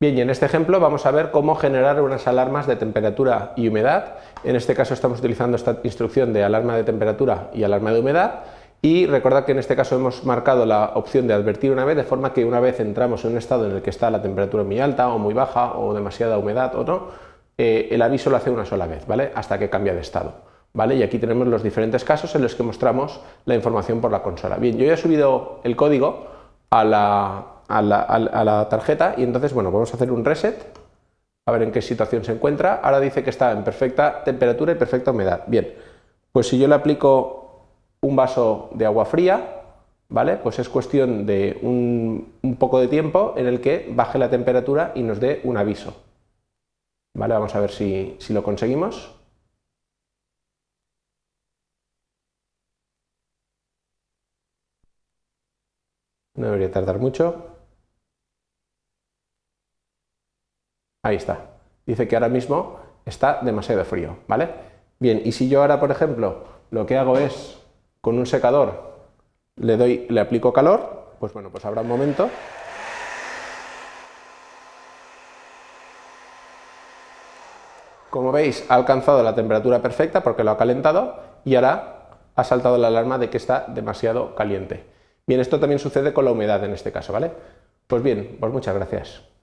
Bien, y en este ejemplo vamos a ver cómo generar unas alarmas de temperatura y humedad. En este caso estamos utilizando esta instrucción de alarma de temperatura y alarma de humedad. Y recordad que en este caso hemos marcado la opción de advertir una vez, de forma que una vez entramos en un estado en el que está la temperatura muy alta o muy baja o demasiada humedad o no, eh, el aviso lo hace una sola vez, ¿vale? Hasta que cambia de estado. ¿Vale? Y aquí tenemos los diferentes casos en los que mostramos la información por la consola. Bien, yo ya he subido el código a la a la, tarjeta y entonces, bueno, vamos a hacer un reset a ver en qué situación se encuentra. Ahora dice que está en perfecta temperatura y perfecta humedad. Bien, pues si yo le aplico un vaso de agua fría, ¿vale? Pues es cuestión de un, poco de tiempo en el que baje la temperatura y nos dé un aviso. ¿Vale? Vamos a ver si, si lo conseguimos. No debería tardar mucho. Ahí está. Dice que ahora mismo está demasiado frío, ¿vale? Bien, y si yo ahora, por ejemplo, lo que hago es con un secador le doy, le aplico calor, pues bueno, pues habrá un momento. Como veis, ha alcanzado la temperatura perfecta porque lo ha calentado y ahora ha saltado la alarma de que está demasiado caliente. Bien, esto también sucede con la humedad en este caso, ¿vale? Pues bien, pues muchas gracias.